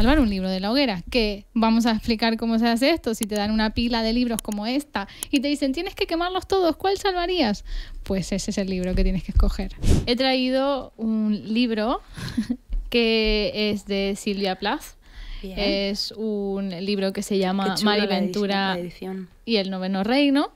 salvar un libro de la hoguera, que vamos a explicar cómo se hace esto, si te dan una pila de libros como esta y te dicen tienes que quemarlos todos, ¿cuál salvarías? Pues ese es el libro que tienes que escoger. He traído un libro que es de Silvia Plath. Es un libro que se llama Mariventura y el noveno reino.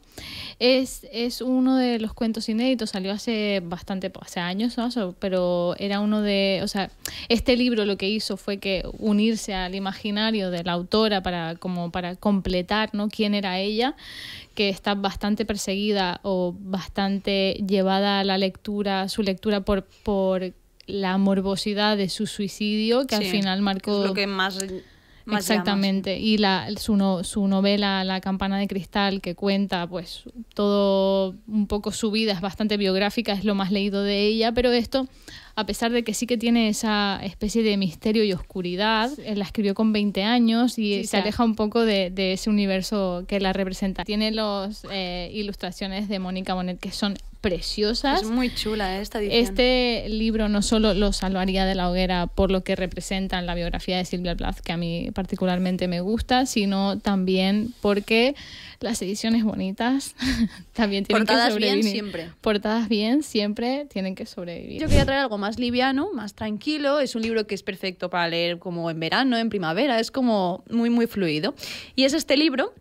Es, es uno de los cuentos inéditos, salió hace bastante, años, pero era uno de, o sea, este libro lo que hizo fue que unirse al imaginario de la autora para, como para completar, ¿no? Quién era ella, que está bastante perseguida o bastante llevada a la lectura, su lectura por, por la morbosidad de su suicidio, que al final marcó... lo que más Exactamente. Y la, su, su novela La campana de cristal, que cuenta pues todo un poco su vida, es bastante biográfica, es lo más leído de ella, pero esto, a pesar de que sí que tiene esa especie de misterio y oscuridad, eh, la escribió con 20 años y se aleja un poco de, ese universo que la representa. Tiene las eh, ilustraciones de Mónica Bonet, que son preciosas. Es muy chula ¿eh? esta edición. Este libro no solo lo salvaría de la hoguera por lo que representa en la biografía de Silvia Plath, que a mí particularmente me gusta, sino también porque las ediciones bonitas también tienen que sobrevivir. bien siempre. Portadas bien siempre tienen que sobrevivir. Yo quería traer algo más liviano, más tranquilo. Es un libro que es perfecto para leer como en verano, en primavera. Es como muy, muy fluido. Y es este libro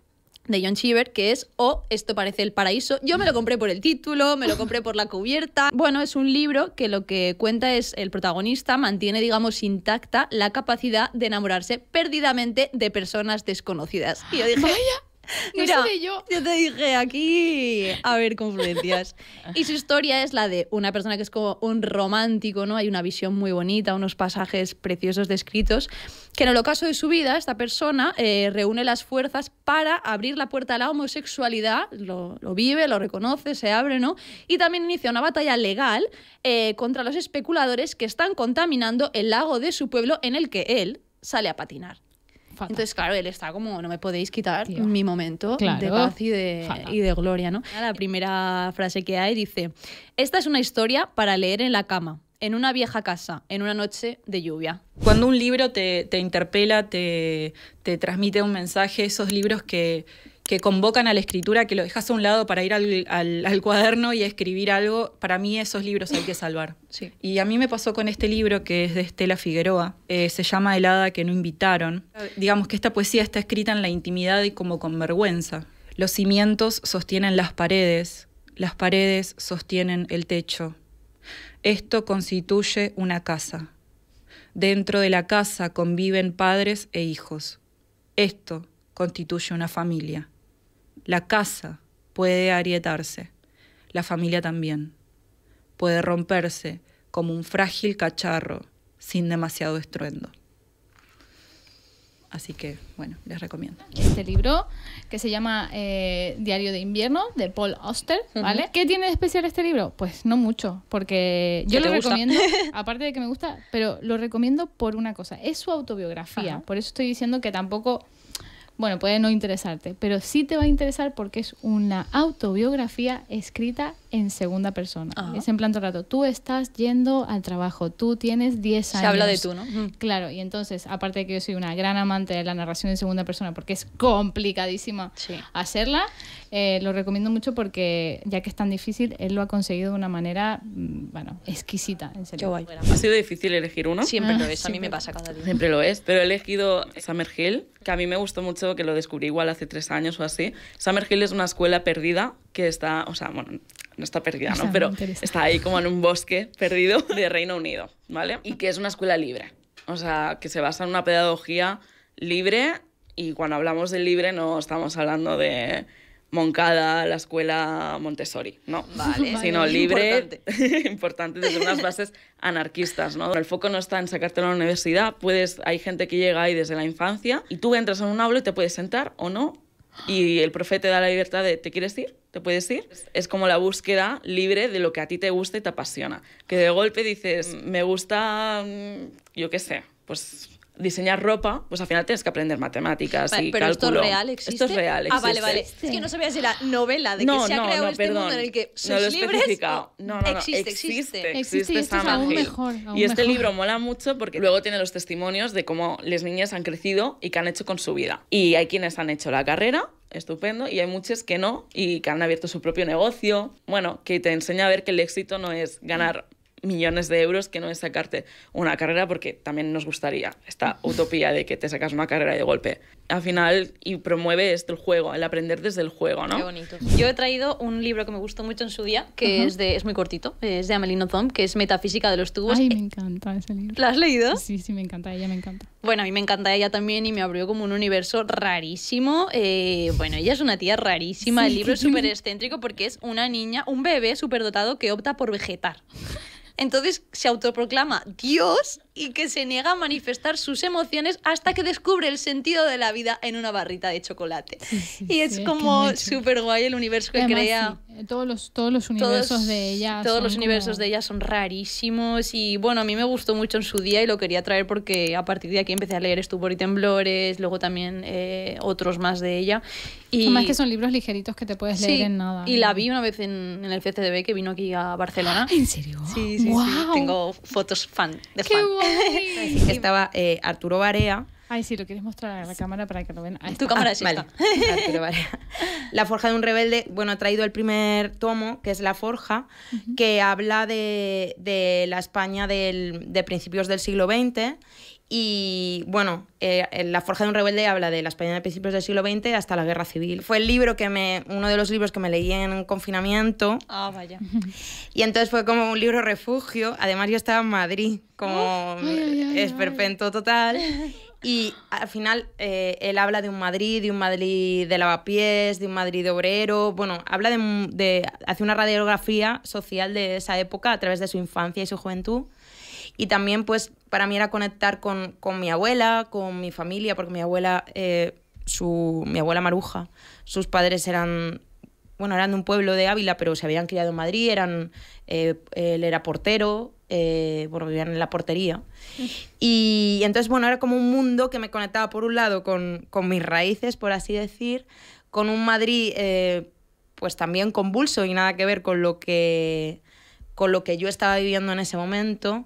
de John Cheever, que es O oh, esto parece el paraíso. Yo me lo compré por el título, me lo compré por la cubierta. Bueno, es un libro que lo que cuenta es el protagonista mantiene, digamos, intacta la capacidad de enamorarse perdidamente de personas desconocidas. Y yo dije, yo. yo te dije aquí, a ver, confluencias. Y su historia es la de una persona que es como un romántico, ¿no? Hay una visión muy bonita, unos pasajes preciosos descritos, que en el ocaso de su vida, esta persona eh, reúne las fuerzas para abrir la puerta a la homosexualidad, lo, vive, lo reconoce, se abre, ¿no? Y también inicia una batalla legal eh, contra los especuladores que están contaminando el lago de su pueblo en el que él sale a patinar. Entonces, claro, él está como, no me podéis quitar mi momento de paz y de, de, gloria, ¿no? La primera frase que hay dice, esta es una historia para leer en la cama, en una vieja casa, en una noche de lluvia. Cuando un libro te, te interpela, te, te transmite un mensaje, esos libros que que convocan a la escritura, que lo dejas a un lado para ir al, cuaderno y escribir algo, para mí esos libros hay que salvar. Y a mí me pasó con este libro que es de Estela Figueroa, eh, se llama El hada que no invitaron. Digamos que esta poesía está escrita en la intimidad y como con vergüenza. Los cimientos sostienen las paredes, las paredes sostienen el techo. Esto constituye una casa. Dentro de la casa conviven padres e hijos. Esto constituye una familia. La casa puede arietarse, la familia también. Puede romperse como un frágil cacharro sin demasiado estruendo. Así que, bueno, les recomiendo. Este libro, que se llama eh, Diario de Invierno, de Paul Auster, ¿vale? ¿Qué tiene de especial este libro? Pues no mucho, porque yo lo recomiendo, aparte de que me gusta, pero lo recomiendo por una cosa, es su autobiografía. Por eso estoy diciendo que tampoco bueno, puede no interesarte, pero sí te va a interesar porque es una autobiografía escrita en segunda persona. Es en plan todo el rato, tú estás yendo al trabajo, tú tienes 10 años. Se habla de tú, ¿no? Claro, y entonces, aparte de que yo soy una gran amante de la narración en segunda persona, porque es complicadísima hacerla, eh, lo recomiendo mucho porque, ya que es tan difícil, él lo ha conseguido de una manera, mm, bueno, exquisita, en serio. Ha sido difícil elegir uno. Siempre ah, lo es, a mí me pasa cada día. Siempre lo es, pero he elegido Summer Hill, que a mí me gustó mucho, que lo descubrí igual hace tres años o así. Summer Hill es una escuela perdida que está, o sea, bueno, no está perdida, ¿no? Pero está ahí como en un bosque perdido de Reino Unido, ¿vale? Y que es una escuela libre, o sea, que se basa en una pedagogía libre y cuando hablamos de libre no estamos hablando de Moncada, la escuela Montessori, ¿no? Vale, sino libre, importante. desde unas bases anarquistas, ¿no? El foco no está en sacarte a la universidad, puedes, hay gente que llega ahí desde la infancia y tú entras en un aula y te puedes sentar o no y el profe te da la libertad de, ¿te quieres ir? te puedes ir. Es como la búsqueda libre de lo que a ti te gusta y te apasiona. Que de golpe dices, mm. me gusta, mm, yo qué sé, pues diseñar ropa, pues al final tienes que aprender matemáticas y cálculo. esto es real, existe. Ah, vale, vale. Es que no sabía si era novela de que se ha creado no, este mundo en el que sois no lo he especificado. No, no, no, existe, existe, existe, existe aún mejor, y este libro mola mucho porque luego tiene los testimonios de cómo las niñas han crecido y qué han hecho con su vida. Y hay quienes han hecho la carrera estupendo, y hay muchos que no y que han abierto su propio negocio. Bueno, que te enseña a ver que el éxito no es ganar millones de euros que no es sacarte una carrera porque también nos gustaría esta utopía de que te sacas una carrera de golpe. Al final, y promueve esto el juego, el aprender desde el juego, ¿no? Qué bonito. Yo he traído un libro que me gustó mucho en su día, que es de es muy cortito, es de Amelino Nothomb, que es Metafísica de los tubos. Ay, eh, me encanta ese libro. ¿Lo has leído? Sí, sí, me encanta, ella me encanta. Bueno, a mí me encanta ella también y me abrió como un universo rarísimo. Eh, bueno, ella es una tía rarísima, el libro es súper excéntrico porque es una niña, un bebé súper dotado que opta por vegetar. Entonces se autoproclama Dios y que se niega a manifestar sus emociones hasta que descubre el sentido de la vida en una barrita de chocolate. y es como súper guay el universo que crea. Eh, todos los, todos los universos de ella. Todos los universos de ella son rarísimos y bueno, a mí me gustó mucho en su día y lo quería traer porque a partir de aquí empecé a leer Estupor y Temblores, luego también eh, otros más de ella. Y... Más que son libros ligeritos que te puedes leer en nada. Y la vi una vez en, el CCDB que vino aquí a Barcelona. ¿En serio? Sí, sí, Tengo fotos fan de Qué Estaba eh, Arturo Barea, Ay, sí, lo quieres mostrar a la cámara para que lo vean. Tu cámara ah, vale. La forja de un rebelde, bueno, ha traído el primer tomo, que es La forja, que habla de, de la España del, de principios del siglo XX y bueno, eh, La Forja de un Rebelde habla de la España de principios del siglo XX hasta la Guerra Civil. Fue el libro que me, uno de los libros que me leí en confinamiento. Ah, vaya. Y entonces fue como un libro refugio. Además, yo estaba en Madrid, como esperpento total. Y al final eh, él habla de un Madrid, de un Madrid de lavapiés, de un Madrid de obrero. Bueno, habla de, hace una radiografía social de esa época a través de su infancia y su juventud. Y también, pues, para mí era conectar con, mi abuela, con mi familia, porque mi abuela, eh, su, mi abuela Maruja, sus padres eran bueno, eran de un pueblo de Ávila, pero se habían criado en Madrid, eran, eh, él era portero, eh, bueno, vivían en la portería. Mm. Y entonces, bueno, era como un mundo que me conectaba por un lado con, mis raíces, por así decir, con un Madrid eh, pues también convulso y nada que ver con lo que, con lo que yo estaba viviendo en ese momento.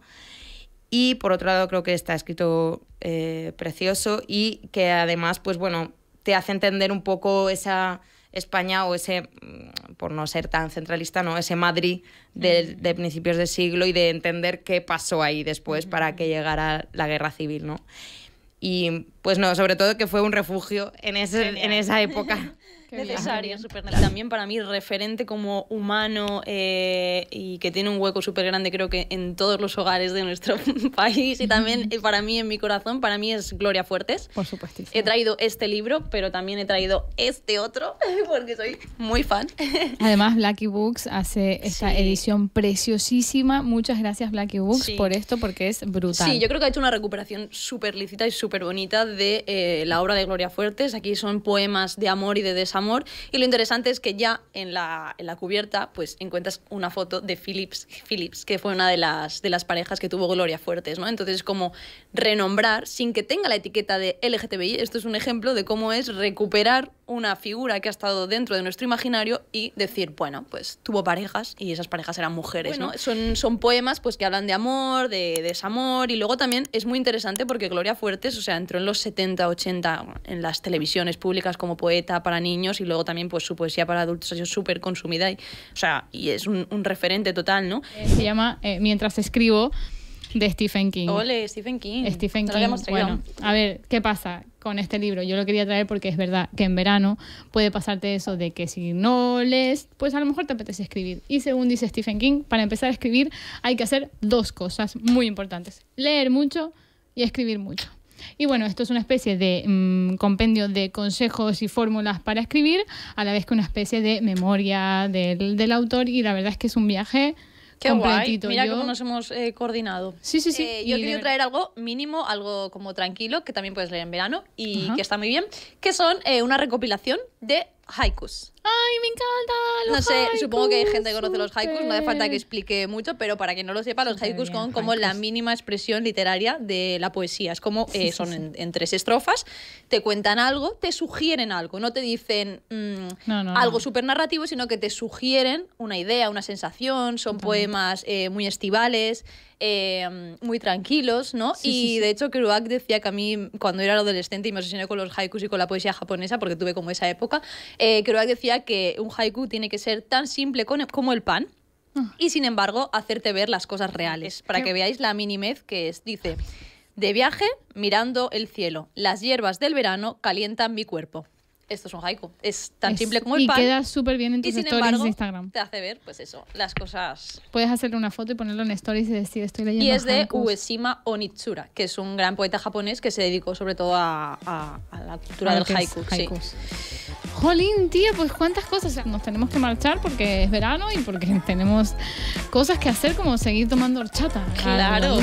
Y por otro lado creo que está escrito eh, precioso y que además, pues bueno, te hace entender un poco esa España o ese, mm, por no ser tan centralista, no ese Madrid de, principios de siglo y de entender qué pasó ahí después para que llegara la guerra civil, ¿no? Y pues no, sobre todo que fue un refugio en, ese, en esa época. necesario, También para mí, referente como humano eh, y que tiene un hueco súper grande, creo que en todos los hogares de nuestro país y también eh, para mí, en mi corazón, para mí es Gloria Fuertes. Por supuesto. He traído este libro, pero también he traído este otro, porque soy muy fan. Además, Blackie Books hace esta edición preciosísima. Muchas gracias, Blackie Books, por esto, porque es brutal. Sí, yo creo que ha hecho una recuperación súper lícita y súper bonita de eh, la obra de Gloria Fuertes. Aquí son poemas de amor y de desamor. Y lo interesante es que ya en la, cubierta pues encuentras una foto de Phillips, Phillips que fue una de las, de las parejas que tuvo Gloria Fuertes. ¿no? Entonces, como renombrar sin que tenga la etiqueta de LGTBI. Esto es un ejemplo de cómo es recuperar una figura que ha estado dentro de nuestro imaginario y decir, bueno, pues tuvo parejas y esas parejas eran mujeres, ¿no? Son, son poemas pues que hablan de amor, de desamor y luego también es muy interesante porque Gloria Fuertes, o sea, entró en los 70, 80 en las televisiones públicas como poeta para niños y luego también pues su poesía para adultos ha sido súper consumida y, o sea, y es un, referente total, ¿no? Eh, se llama eh, Mientras escribo de Stephen King. Ole, Stephen King. Stephen King. Bueno, a ver, ¿qué pasa? con este libro. Yo lo quería traer porque es verdad que en verano puede pasarte eso de que si no lees, pues a lo mejor te apetece escribir. Y según dice Stephen King, para empezar a escribir hay que hacer dos cosas muy importantes. Leer mucho y escribir mucho. Y bueno, esto es una especie de mm, compendio de consejos y fórmulas para escribir, a la vez que una especie de memoria del, del autor y la verdad es que es un viaje Qué guay. Mira cómo nos hemos eh, coordinado. Sí, sí, sí. Eh, yo he querido traer algo mínimo, algo como tranquilo, que también puedes leer en verano y que está muy bien, que son eh, una recopilación de haikus. ¡Ay, me encanta! no sé, supongo que hay gente que conoce los haikus, no hace falta que explique mucho, pero para quien no lo sepa, los haikus son como la mínima expresión literaria de la poesía. Es como eh, son en, tres estrofas, te cuentan algo, te sugieren algo, no te dicen mm, algo súper narrativo, sino que te sugieren una idea, una sensación, son poemas eh, muy estivales. Eh, muy tranquilos, ¿no? y de hecho Kruak decía que a mí cuando era adolescente y me asesiné con los haikus y con la poesía japonesa, porque tuve como esa época, eh, que decía que un haiku tiene que ser tan simple como el pan, ah. y sin embargo hacerte ver las cosas reales, para que veáis la minimez que es. Dice, de viaje mirando el cielo, las hierbas del verano calientan mi cuerpo. Esto es un haiku, es tan simple como el pan. Y queda súper bien en tus stories de Instagram. Te hace ver, pues eso, las cosas. Puedes hacerle una foto y ponerlo en stories y decir, estoy leyendo. Y es de Uesima Onitsura, que es un gran poeta japonés que se dedicó sobre todo a, la cultura ah, del haiku. Sí jolín, tío, pues cuántas cosas. nos tenemos que marchar porque es verano y porque tenemos cosas que hacer como seguir tomando horchata. Claro.